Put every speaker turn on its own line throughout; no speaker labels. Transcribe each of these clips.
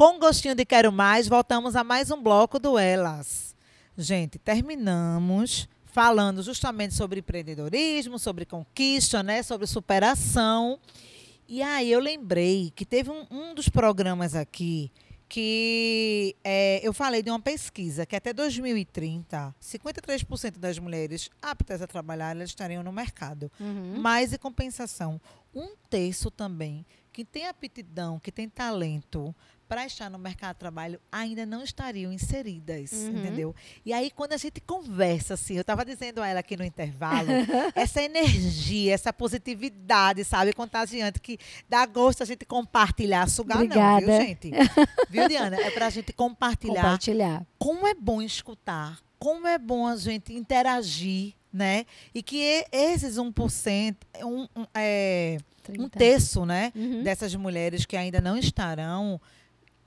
Com gostinho de quero mais, voltamos a mais um bloco do Elas. Gente, terminamos falando justamente sobre empreendedorismo, sobre conquista, né, sobre superação. E aí eu lembrei que teve um, um dos programas aqui que é, eu falei de uma pesquisa que até 2030, 53% das mulheres aptas a trabalhar elas estariam no mercado. Uhum. Mas, em compensação, um terço também que tem aptidão, que tem talento para estar no mercado de trabalho ainda não estariam inseridas, uhum. entendeu? E aí quando a gente conversa assim, eu estava dizendo a ela aqui no intervalo, essa energia, essa positividade, sabe, contagiante que dá gosto a gente compartilhar, sugar Obrigada. não, viu, gente? viu, Diana? É para a gente compartilhar. Compartilhar. Como é bom escutar, como é bom a gente interagir, né? E que esses 1%, um, um, é, um terço, né, uhum. dessas mulheres que ainda não estarão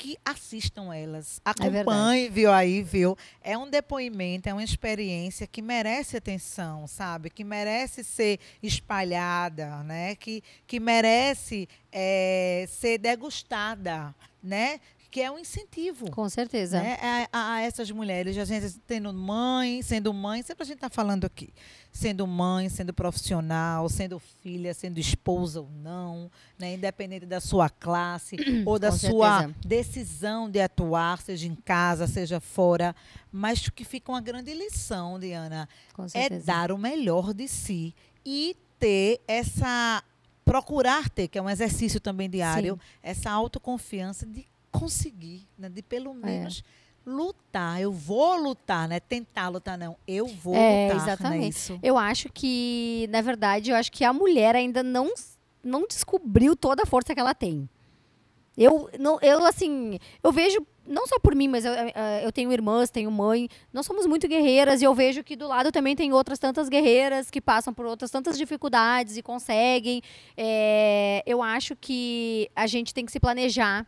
que assistam elas. É Acompanhe, é viu aí, viu? É um depoimento, é uma experiência que merece atenção, sabe? Que merece ser espalhada, né? Que, que merece é, ser degustada, né? que é um incentivo. Com certeza. Né, a, a, essas mulheres, a gente tendo mãe, sendo mãe, sempre a gente está falando aqui. Sendo mãe, sendo profissional, sendo filha, sendo esposa ou não, né, independente da sua classe ou da Com sua certeza. decisão de atuar, seja em casa, seja fora. Mas que fica uma grande lição, Diana, é dar o melhor de si e ter essa procurar ter, que é um exercício também diário, Sim. essa autoconfiança de conseguir, né? de pelo é. menos é. lutar. Eu vou lutar, né? Tentar lutar, não. Eu vou é, lutar. Né? Exatamente. Isso.
Eu acho que, na verdade, eu acho que a mulher ainda não, não descobriu toda a força que ela tem. Eu, não, eu, assim, eu vejo, não só por mim, mas eu, eh, eh, eu tenho irmãs, tenho mãe, nós somos muito guerreiras e eu vejo que do lado também tem outras tantas guerreiras que passam por outras tantas dificuldades e conseguem. É, eu acho que a gente tem que se planejar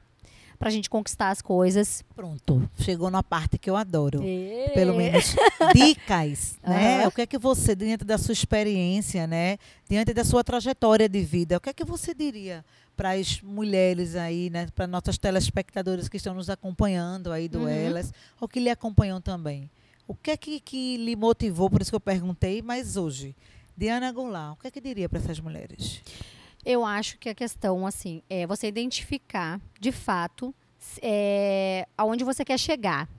pra gente conquistar as coisas. Pronto, chegou na parte que eu adoro. E... É. Pelo menos dicas, né? Uhum. O que é que você, diante da sua experiência, né? Diante da sua trajetória de vida, o que é que você diria para as mulheres aí, né? Para nossas telespectadoras que estão nos acompanhando aí do uhum. Elas, ou que lhe acompanham também? O que é que, que lhe motivou, por isso que eu perguntei, mas hoje, Diana Goulart, o que é que diria para essas mulheres?
Eu acho que a questão, assim, é você identificar, de fato, é, aonde você quer chegar.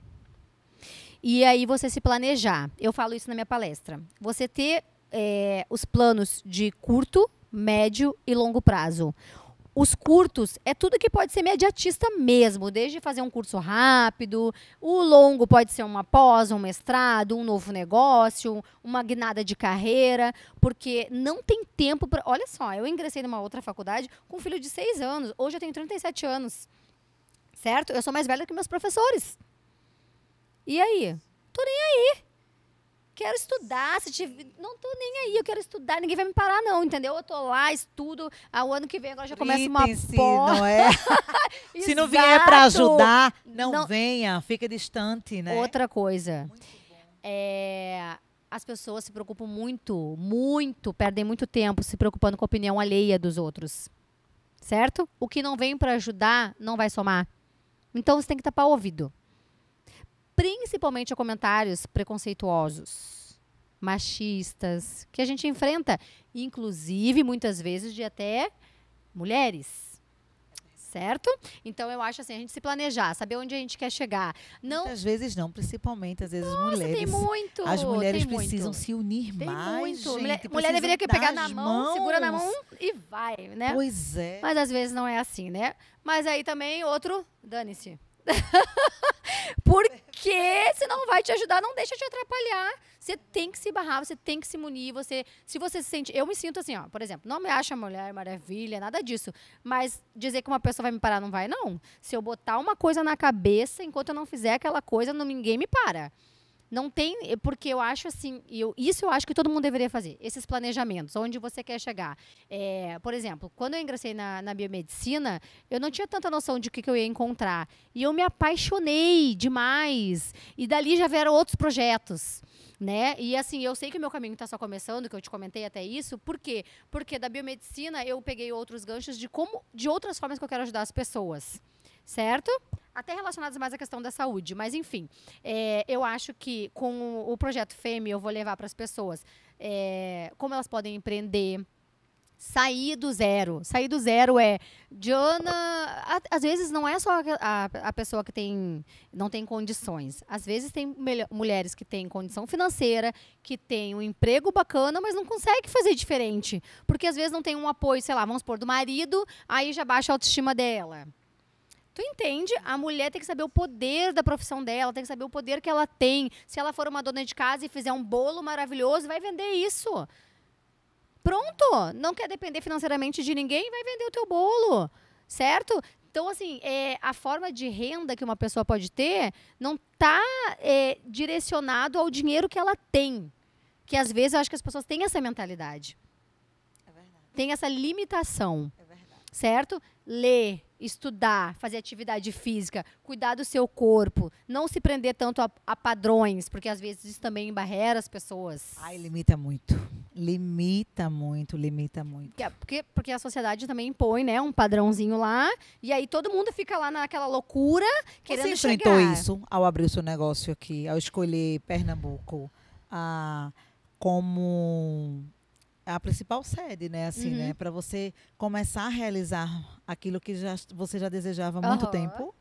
E aí você se planejar. Eu falo isso na minha palestra. Você ter é, os planos de curto, médio e longo prazo os curtos é tudo que pode ser mediatista mesmo, desde fazer um curso rápido, o longo pode ser uma pós, um mestrado, um novo negócio, uma guinada de carreira, porque não tem tempo para. Olha só, eu ingressei numa outra faculdade com um filho de seis anos, hoje eu tenho 37 anos, certo? Eu sou mais velha que meus professores. E aí? quero estudar, se tiver, não tô nem aí, eu quero estudar, ninguém vai me parar não, entendeu? Eu tô lá, estudo, ah, o ano que vem agora já começa uma pós. Não é? se não vier para ajudar, não, não, venha,
fica distante, né? Outra coisa. É, as pessoas se preocupam muito,
muito, perdem muito tempo se preocupando com a opinião alheia dos outros. Certo? O que não vem para ajudar não vai somar. Então você tem que tapar o ouvido principalmente a comentários preconceituosos, machistas, que a gente enfrenta, inclusive muitas vezes de até mulheres certo? Então eu acho assim, a gente se planejar, saber onde a gente quer chegar. Não... Às vezes não, principalmente às vezes Nossa, mulheres. Tem muito. As mulheres precisam muito. se unir tem mais. Muito. Mulher, mulher deveria que pegar na mão, mãos. segura na mão e vai, né? Pois é. Mas às vezes não é assim, né? Mas aí também outro, dane-se. Porque se não vai te ajudar, não deixa te atrapalhar. Você tem que se barrar, você tem que se munir. Você, se você se sente. Eu me sinto assim, ó, por exemplo, não me acha mulher maravilha, nada disso. Mas dizer que uma pessoa vai me parar não vai, não. Se eu botar uma coisa na cabeça, enquanto eu não fizer aquela coisa, ninguém me para. Não tem, eh, porque eu acho assim, eu, isso eu acho que todo mundo deveria fazer, esses planejamentos, onde você quer chegar. É, por exemplo, quando eu ingressei na, na biomedicina, eu não tinha tanta noção de o que, que, eu ia encontrar. E eu me apaixonei demais. E dali já vieram outros projetos. Né? E assim, eu sei que o meu caminho está só começando, que eu te comentei até isso. Por quê? Porque da biomedicina eu peguei outros ganchos de como, de outras formas que eu quero ajudar as pessoas. Certo? até relacionadas mais à questão da saúde. Mas, enfim, é, eu acho que com o projeto FEME eu vou levar para as pessoas é, como elas podem empreender. Sair do zero. Sair do zero é. Diana. às vezes não é só a, a pessoa que tem, não tem condições. Às vezes tem mulheres que têm condição financeira, que tem um emprego bacana, mas não consegue fazer diferente. Porque às vezes não tem um apoio, sei lá, vamos supor, do marido, aí já baixa a autoestima dela. Tu entende? A mulher tem que saber o poder da profissão dela, tem que saber o poder que ela tem. Se ela for uma dona de casa e fizer um bolo maravilhoso, vai vender isso. Pronto! Não quer depender financeiramente de ninguém, vai vender o teu bolo. Certo? Então, assim, é, a forma de renda que uma pessoa pode ter não está é, direcionado ao dinheiro que ela tem. Que às vezes eu acho que as pessoas têm essa mentalidade. É verdade. Tem essa limitação. É verdade. Certo? Lê, estudar, fazer atividade física, cuidar do seu corpo, não se prender tanto a, a, padrões, porque às vezes isso também embarrera as pessoas. Ai,
limita muito. Limita muito, limita muito.
É porque, porque a sociedade também impõe, né, um padrãozinho lá, e aí todo mundo fica lá naquela
loucura, querendo Você enfrentou chegar. isso ao abrir o seu negócio aqui, ao escolher Pernambuco, ah, como é a principal sede, né? Assim, né, uhum. né? Para você começar a realizar aquilo que já, você já desejava há muito uhum. tempo.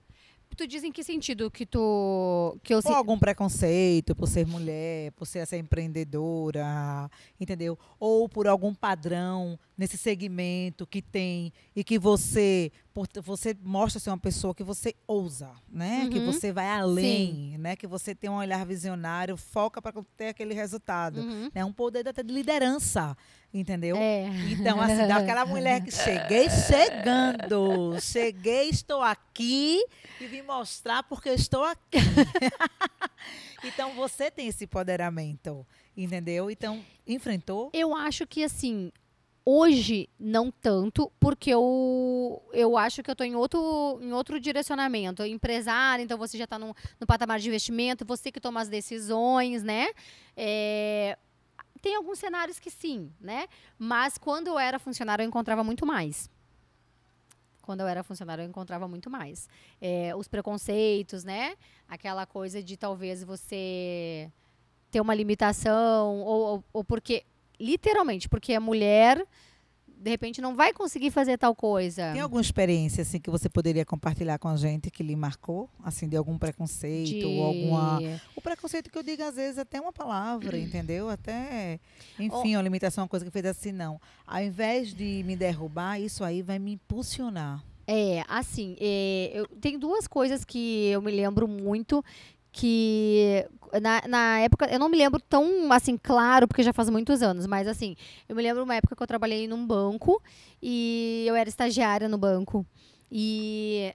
Tu diz em que sentido que tu. Que eu Ou algum preconceito por ser mulher, por ser essa empreendedora, entendeu? Ou por algum padrão nesse segmento que tem e que você. Por, você mostra ser uma pessoa que você ousa, né? Uhum. Que você vai além, Sim né? Que você tem um olhar visionário, foca para ter aquele resultado. Uhum. É né? um poder até de liderança, entendeu? É. Então, assim, aquela mulher que cheguei chegando, cheguei, estou aqui e vim mostrar porque estou aqui. então, você tem esse empoderamento, entendeu? Então, enfrentou? Eu acho que, assim, Hoje,
não tanto, porque eu, eu acho que eu estou em outro, em outro direcionamento. Empresário, então você já está no patamar de investimento, você que toma as decisões, né? É, tem alguns cenários que sim, né? Mas quando eu era funcionário, eu encontrava muito mais quando eu era funcionário eu encontrava muito mais é, os preconceitos né aquela coisa de talvez você ter uma limitação ou, ou, ou porque literalmente, porque a mulher de repente não vai conseguir fazer tal coisa. Tem
alguma experiência assim que você poderia compartilhar com a gente que lhe marcou, assim, de algum preconceito de... ou alguma o preconceito que eu digo às vezes até uma palavra, entendeu? Até enfim, ou... uma limitação, uma coisa que fez assim não. Ao invés de me derrubar, isso aí vai me impulsionar. É, assim, é, eu,
tem duas coisas que eu me lembro muito que na, na época, eu não me lembro tão assim, claro, porque já faz muitos anos, mas assim, eu me lembro uma época que eu trabalhei num banco e eu era estagiária no banco. E,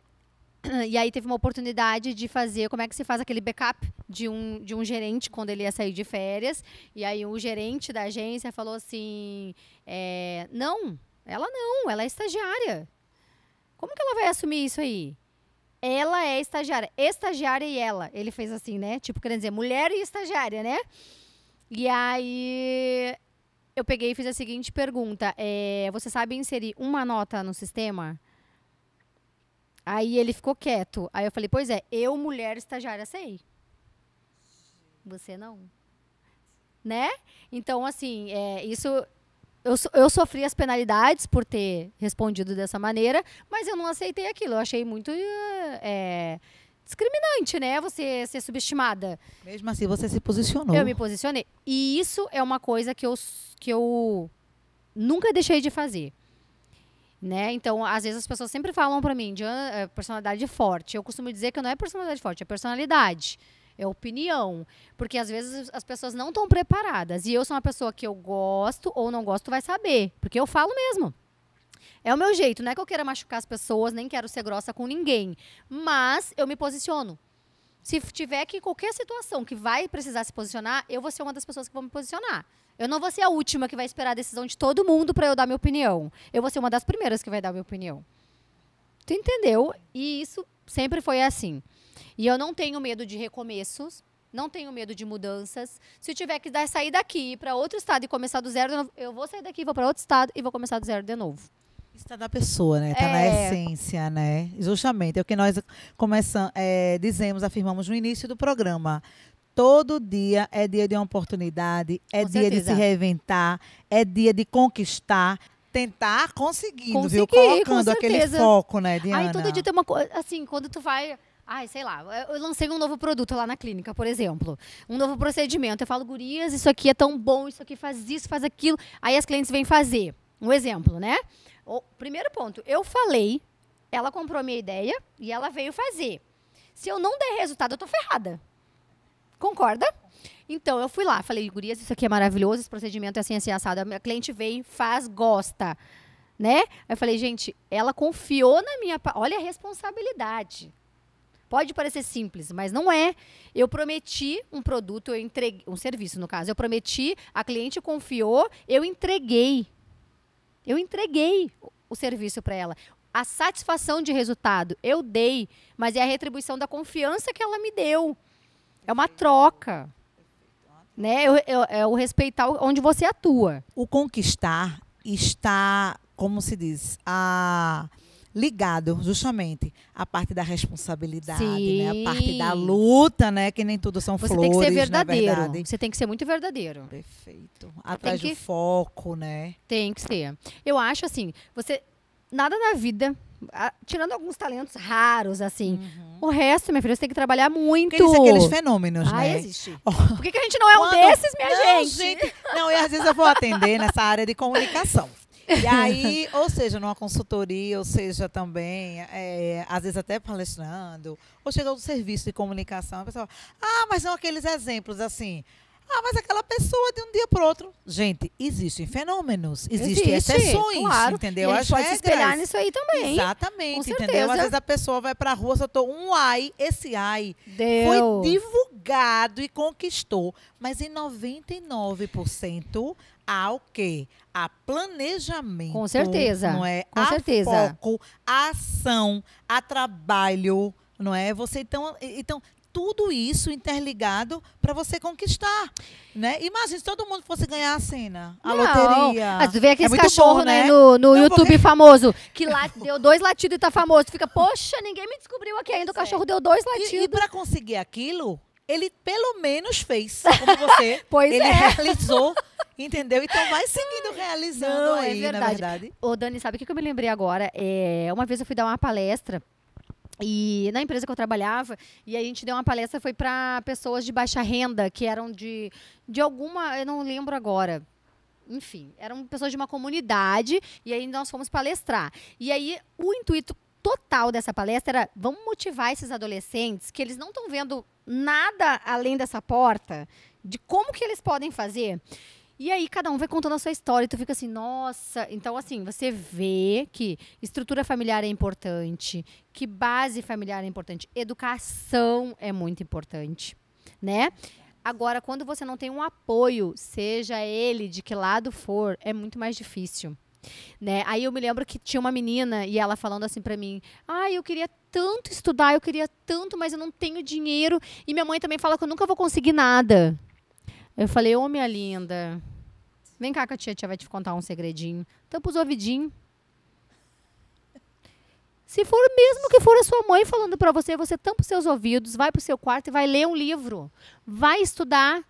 e aí teve uma oportunidade de fazer como é que se faz aquele backup de um, de um gerente quando ele ia sair de férias. E aí o gerente da agência falou assim: é, não, ela não, ela é estagiária. Como que ela vai assumir isso aí? Ela é estagiária. Estagiária e ela. Ele fez assim, né? Tipo, querendo dizer, mulher e estagiária, né? E aí eu peguei e fiz a seguinte pergunta: é, Você sabe inserir uma nota no sistema? Aí ele ficou quieto. Aí eu falei: Pois é, eu, mulher estagiária, sei. Você não. Né? Então, assim, é, isso eu, eu sofri as penalidades por ter respondido dessa maneira, mas eu não aceitei aquilo. Eu achei muito é, discriminante, né? Você ser subestimada. Mesmo assim, você se posicionou. Eu me posicionei. E isso é uma coisa que eu, que eu nunca deixei de fazer. Né? Então, às vezes as pessoas sempre falam para mim de eh, personalidade forte. Eu costumo dizer que não é personalidade forte, é personalidade é opinião. Porque às vezes as pessoas não estão preparadas. E eu sou uma pessoa que eu gosto ou não gosto, vai saber. Porque eu falo mesmo. É o meu jeito, não é que eu queira machucar as pessoas, nem quero ser grossa com ninguém. Mas eu me posiciono. Se tiver que qualquer situação que vai precisar se posicionar, eu vou ser uma das pessoas que vão me posicionar. Eu não vou ser a última que vai esperar a decisão de todo mundo para eu dar minha opinião. Eu vou ser uma das primeiras que vai dar minha opinião. Tu entendeu? E isso sempre foi assim. E eu não tenho medo de recomeços, não tenho medo de mudanças. Se eu tiver que dar, sair daqui para outro estado e começar do zero, eu vou sair daqui, vou para outro estado e vou começar do zero
de novo. Está da pessoa, né? Está é. na essência, né? Justamente. É o que nós começamos, é, dizemos, afirmamos no início do programa. Todo dia é dia de uma oportunidade, é Com dia certeza. de se reinventar, é dia de conquistar
tentar conseguindo, viu? Colocando aquele foco, né, Diana? Aí todo dia tem uma coisa, assim, quando tu vai... Ai, sei lá, eu lancei um novo produto lá na clínica, por exemplo. Um novo procedimento. Eu falo, gurias, isso aqui é tão bom, isso aqui faz isso, faz aquilo. Aí as clientes vêm fazer. Um exemplo, né? O primeiro ponto, eu falei, ela comprou minha ideia e ela veio fazer. Se eu não der resultado, eu tô ferrada. Concorda? Então, eu fui lá, falei, gurias, isso aqui é maravilhoso, esse procedimento é assim, assim, assado. A minha cliente vem, faz, gosta, né? Aí eu falei, gente, ela confiou na minha... Olha a responsabilidade. Pode parecer simples, mas não é. Eu prometi um produto, eu entreguei... Um serviço, no caso. Eu prometi, a cliente confiou, eu entreguei. Eu entreguei o serviço para ela. A satisfação de resultado eu dei, mas é a retribuição da confiança que ela me deu. É uma troca
né? É o respeitar onde você atua. O conquistar está, como se diz, a ligado justamente à parte da responsabilidade, Sim. né? A parte da luta, né? Que nem tudo são você flores, Você tem que ser verdadeiro. Você tem que
ser muito verdadeiro.
Perfeito. Atrás que... do foco, né?
Tem que ser. Eu acho assim, você nada na vida a, tirando alguns talentos raros, assim. Uhum.
O resto, minha filha, você tem que trabalhar muito. Porque aqueles fenômenos, ah, né? existe. Por que, que, a gente não é Quando... um desses, minha não, gente? gente? Não, e às vezes eu vou atender nessa área de comunicação. E aí, ou seja, numa consultoria, ou seja, também, é, às vezes até palestrando, ou chega do serviço de comunicação, a pessoa, ah, mas são aqueles exemplos, assim, ah, mas aquela pessoa de um dia para outro. Gente, existem fenômenos, existem Existe, exceções, claro. entendeu? E a gente pode regras. É se espelhar nisso aí também. Exatamente, entendeu? Às vezes a pessoa vai para a rua, soltou um ai, esse ai Deu. foi divulgado e conquistou. Mas em 99% há o quê? Há planejamento. Com certeza. Não é? Com há certeza. foco, há ação, há trabalho, não é? Você então, então tudo isso interligado para você conquistar, né? Imagina se todo mundo fosse ganhar a cena, a não, loteria. Mas tu vê aqueles é cachorro, né, né? No,
no não, YouTube porque... famoso,
que lá deu dois
latidos e tá famoso. fica, poxa,
ninguém me descobriu aqui ainda, o é. cachorro deu dois latidos. E, e para conseguir aquilo, ele pelo menos fez, como você. pois ele é. realizou. Entendeu? Então vai seguindo realizando Não, é aí, é verdade. na verdade.
Ô, Dani, sabe o que eu me lembrei agora? É, uma vez eu fui dar uma palestra e na empresa que eu trabalhava, e a gente deu uma palestra, foi para pessoas de baixa renda, que eram de, de alguma, eu não lembro agora, enfim, eram pessoas de uma comunidade, e aí nós fomos palestrar. E aí o intuito total dessa palestra era vamos motivar esses adolescentes que eles não estão vendo nada além dessa porta de como que eles podem fazer. E aí cada um vai contando a sua história e tu fica assim, nossa. Então, assim, você vê que estrutura familiar é importante, que base familiar é importante, educação é muito importante, né? Agora, quando você não tem um apoio, seja ele de que lado for, é muito mais difícil. Né? Aí eu me lembro que tinha uma menina e ela falando assim para mim: "Ah, eu queria tanto estudar, eu queria tanto, mas eu não tenho dinheiro e minha mãe também fala que eu nunca vou conseguir nada". Eu falei, ô oh, minha linda, vem cá que a tia, tia vai te contar um segredinho. Tampa os ouvidinhos. Se for mesmo que for a sua mãe falando para você, você tampa os seus ouvidos, vai pro seu quarto e vai ler um livro. Vai estudar.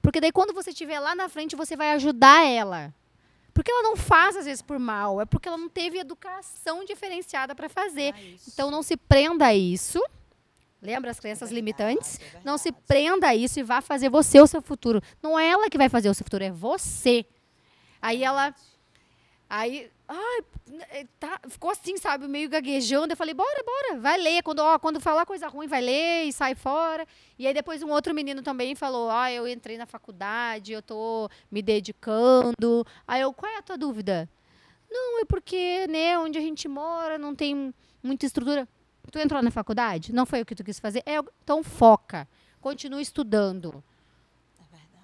Porque daí quando você estiver lá na frente, você vai ajudar ela. Porque ela não faz, às vezes, por mal, é porque ela não teve educação diferenciada para fazer. Ah, então não se prenda a isso. Lembra as crenças limitantes? Não se prenda a isso e vá fazer você o seu futuro. Não é ela que vai fazer o seu futuro, é você. Aí ela. Aí. Ai, é, tá, ficou assim, sabe? Meio gaguejando. Eu falei, bora, bora, vai ler. Quando, ó, quando falar coisa ruim, vai ler e sai fora. E aí depois um outro menino também falou: Ah, eu entrei na faculdade, eu tô me dedicando. Aí eu, qual é a tua dúvida? Não, é porque, né, onde a gente mora não tem muita estrutura. Tu entrou na faculdade? Não foi o que tu quis fazer? É, então foca. Continua estudando.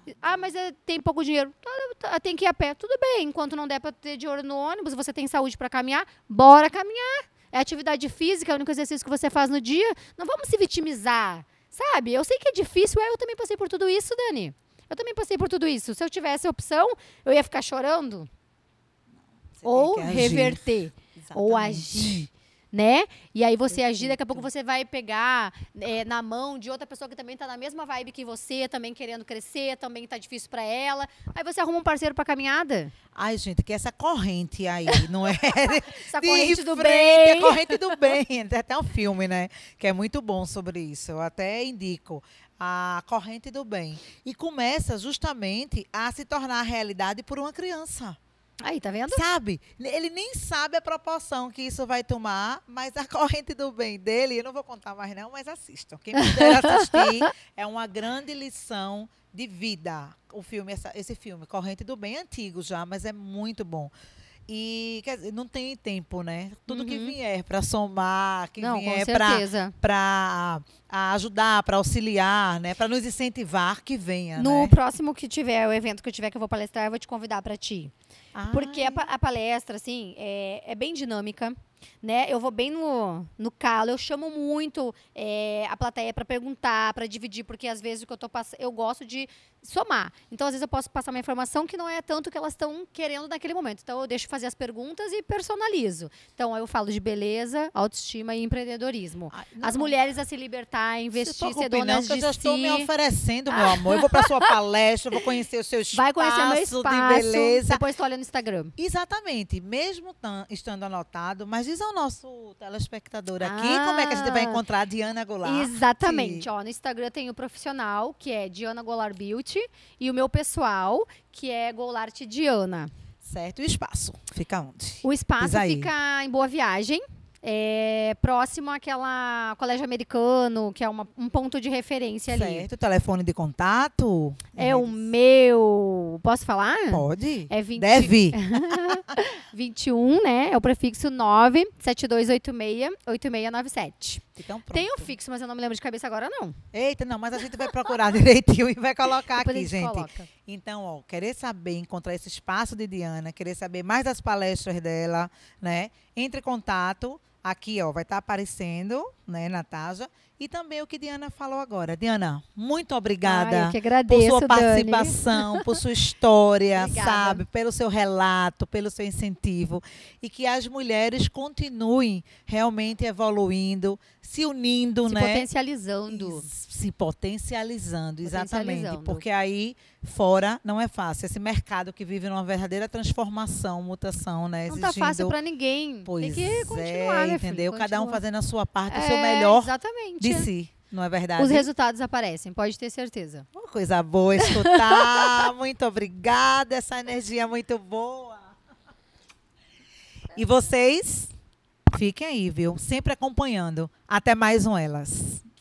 É ah, mas é, tem pouco dinheiro. Tá, tá, tem que ir a pé. Tudo bem. Enquanto não der para ter dinheiro no ônibus, você tem saúde para caminhar, bora caminhar. É atividade física, é o único exercício que você faz no dia. Não vamos se vitimizar. Sabe? Eu sei que é difícil. É, eu também passei por tudo isso, Dani. Eu também passei por tudo isso. Se eu tivesse opção, eu ia ficar chorando. ou reverter. Ou agir né? E aí você agir, daqui a pouco você vai pegar é, na mão de outra pessoa que também tá na mesma vibe que você, também querendo crescer, também tá
difícil para ela. Aí você arruma um parceiro pra caminhada. Ai, gente, que essa corrente aí, não é? essa corrente do bem. A corrente do bem. Tem até um filme, né? Que é muito bom sobre isso. Eu até indico a corrente do bem. E começa justamente a se tornar realidade por uma criança. Aí, tá vendo? Sabe? Ele nem sabe a proporção que isso vai tomar, mas a corrente do bem dele, eu não vou contar mais não, mas assistam. Quem puder assistir, é uma grande lição de vida. O filme, essa, esse filme, Corrente do Bem, é antigo já, mas é muito bom. E quer dizer, não tem tempo, né? Tudo uhum. que vier para somar, que não, vier para ajudar, para auxiliar, né? Para nos incentivar que venha. No né?
próximo que tiver, o evento que eu tiver que eu vou palestrar, eu vou te convidar para ti. Porque a, a, palestra, assim, é, é bem dinâmica né? Eu vou bem no, no calo, eu chamo muito é, a plateia para perguntar, para dividir, porque às vezes o que eu tô passando, eu gosto de somar. Então, às vezes eu posso passar uma informação que não é tanto que elas estão querendo naquele momento. Então, eu deixo fazer as perguntas e personalizo. Então, eu falo de beleza, autoestima e empreendedorismo. Ai, ah, as mulheres a
se libertar, a investir, se tá ser donas não, de eu já si. estou me oferecendo, meu ah. amor. Eu vou para sua palestra, vou conhecer o seu espaço, Vai conhecer meu espaço de beleza. Depois tu olha no Instagram. Exatamente. Mesmo estando anotado, mas diz ao nosso telespectador aqui ah, como é que a gente vai ah, encontrar Diana Goulart. Exatamente. Ó,
no Instagram tem o profissional, que é Diana Golar Beauty, e o meu pessoal, que é Goulart Diana. Certo. E o espaço? Fica onde? O espaço fica em Boa Viagem. É, próximo àquela colégio americano, que é uma, um ponto de referência certo. ali. Certo,
telefone de contato?
É, é o meu. Posso falar? Pode. É 20... Deve. 21, né? É o prefixo 972868697. Então, pronto. Tem um fixo, mas eu não me lembro de cabeça agora, não. Eita, não, mas a gente vai procurar direitinho e vai colocar Depois aqui, gente. Coloca.
Então, ó, querer saber, encontrar esse espaço de Diana, querer saber mais das palestras dela, né? Entre em contato. Aqui, ó, vai estar tá aparecendo, né, Natasha. E também o que Diana falou agora. Diana, muito obrigada Ai, agradeço, por sua participação, Dani. por sua história, sabe? Pelo seu relato, pelo seu incentivo. E que as mulheres continuem realmente evoluindo, se unindo, se né? Potencializando. se potencializando, exatamente. Porque aí fora não é fácil. Esse mercado que vive numa verdadeira transformação, mutação, né? Tá Exigindo... Não está fácil para ninguém. Pois Tem que continuar, é, né, entendeu? Continua. Cada um fazendo a sua parte, é, o seu é, melhor. Exatamente. De aparece. Não é verdade? Os resultados aparecem, pode ter certeza. Uma coisa boa escutar. muito obrigada, essa energia muito boa. E vocês, fiquem aí, viu? Sempre acompanhando. Até mais um Elas.